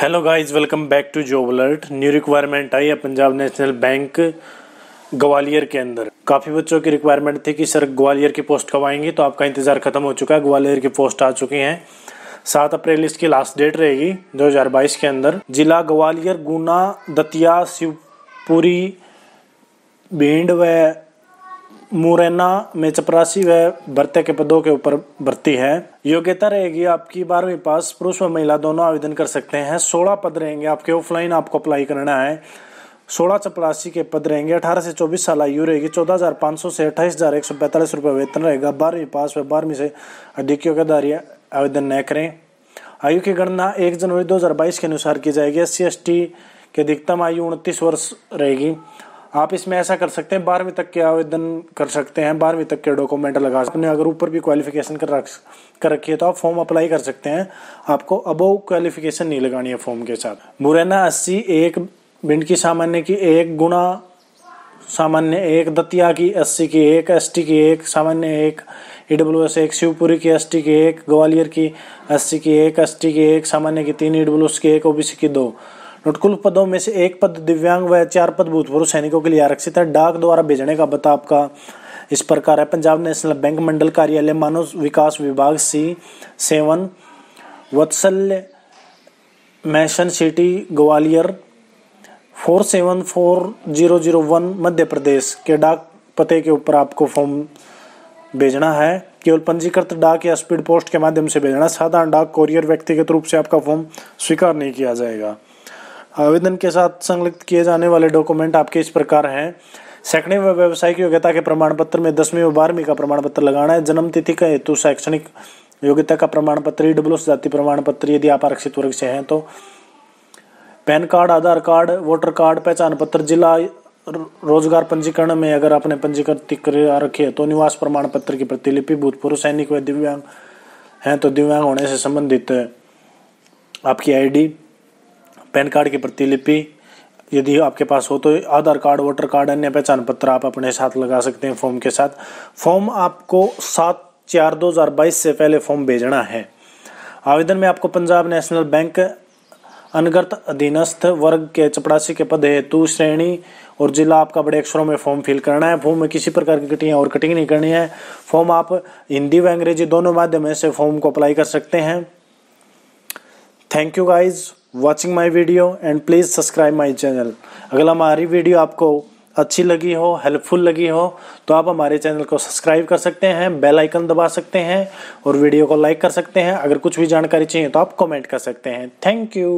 hello guys welcome back to job alert new requirement आई है Punjab national bank Gwalior के अंदर काफ़ी बच्चों की रिक्वायरमेंट थी कि सर ग्वालियर की पोस्ट कब आएंगी तो आपका इंतज़ार खत्म हो चुका है ग्वालियर की पोस्ट आ चुकी हैं सात अप्रैल इसकी लास्ट डेट रहेगी 2022 के अंदर जिला ग्वालियर गुना दतिया शिवपुरी भेंड व मुरैना में चपरासी व भर्ती के पदों के ऊपर भर्ती है योग्यता रहेगी आपकी बारहवीं पास पुरुष व महिला दोनों आवेदन कर सकते हैं सोलह पद रहेंगे आपके ऑफलाइन आपको अप्लाई करना है सोलह चपरासी के पद रहेंगे अठारह से चौबीस साल आयु रहेगी चौदह हज़ार पाँच सौ से अट्ठाईस हज़ार एक सौ पैंतालीस रुपये वेतन रहेगा बारहवीं पास व बारहवीं से अधिक योग्यधारी आवेदन न करें आयु की गणना एक जनवरी दो हज़ार बाईस के अनुसार की जाएगी एस सी एस टी की अधिकतम आयु उनतीस वर्ष रहेगी आप इसमें ऐसा कर सकते हैं बारहवीं तक के आवेदन कर सकते हैं बारहवीं तक के डॉक्यूमेंट लगा सकते हैं अगर ऊपर भी क्वालिफिकेशन कर रख कर रखी है तो आप फॉर्म अप्लाई कर सकते हैं आपको अबोव क्वालिफिकेशन नहीं लगानी है फॉर्म के साथ मुरैना अस्सी एक भिंड की सामान्य की एक गुणा सामान्य एक दतिया की अस्सी की एक एस की एक सामान्य एक ई डब्ल्यू एस एक शिवपुरी की टी की एक ग्वालियर की अस्सी की एक टी की एक सामान्य की तीन ई डब्ल्यू एस की एक ओबीसी की दो नुटकुल पदों में से एक पद दिव्यांग व चार पद भूतपूर्व सैनिकों के लिए आरक्षित है डाक द्वारा भेजने का बता आपका इस प्रकार है पंजाब नेशनल बैंक मंडल कार्यालय मानव विकास विभाग C seven Vatsalya mansion city Gwalior four seven four zero zero one Madhya Pradesh के डाक पते के ऊपर आपको फॉर्म भेजना है केवल पंजीकृत डाक या स्पीड पोस्ट के माध्यम से भेजना साधारण डाक कोरियर व्यक्तिगत रूप से आपका फॉर्म स्वीकार नहीं किया जाएगा आवेदन के साथ संलग्न किए जाने वाले डॉक्यूमेंट आपके इस प्रकार हैं शैक्षणिक व व्यावसायिक योग्यता के प्रमाण पत्र में दसवीं व बारहवीं का प्रमाण पत्र लगाना है जन्म तिथि का हेतु शैक्षणिक योग्यता का प्रमाण पत्र ई e डब्ल्यू जाति प्रमाण पत्र यदि आप आरक्षित वर्ग से हैं तो PAN card Aadhaar card voter card पहचान पत्र जिला रोजगार पंजीकरण में अगर आपने पंजीकृत करा रखी है तो निवास प्रमाण पत्र की प्रतिलिपि भूतपूर्व सैनिक व दिव्यांग हैं तो दिव्यांग होने से संबंधित आपकी आईडी पैन कार्ड की प्रतिलिपि यदि आपके पास हो तो आधार कार्ड वोटर कार्ड अन्य पहचान पत्र आप अपने साथ लगा सकते हैं फॉर्म के साथ फॉर्म आपको सात चार दो हज़ार बाईस से पहले फॉर्म भेजना है आवेदन में आपको पंजाब नेशनल बैंक अनगर्त अधीनस्थ वर्ग के चपड़ासी के पद हेतु श्रेणी और जिला आपका बड़े अक्षरों में फॉर्म फिल करना है फॉर्म में किसी प्रकार की कटिंग और कटिंग नहीं करनी है फॉर्म आप हिंदी व अंग्रेजी दोनों माध्यम से फॉर्म को अप्लाई कर सकते हैं thank you guys watching my video and please subscribe my channel अगर हमारी वीडियो आपको अच्छी लगी हो हेल्पफुल लगी हो तो आप हमारे चैनल को सब्सक्राइब कर सकते हैं बेल आइकन दबा सकते हैं और वीडियो को लाइक कर सकते हैं अगर कुछ भी जानकारी चाहिए तो आप कमेंट कर सकते हैं थैंक यू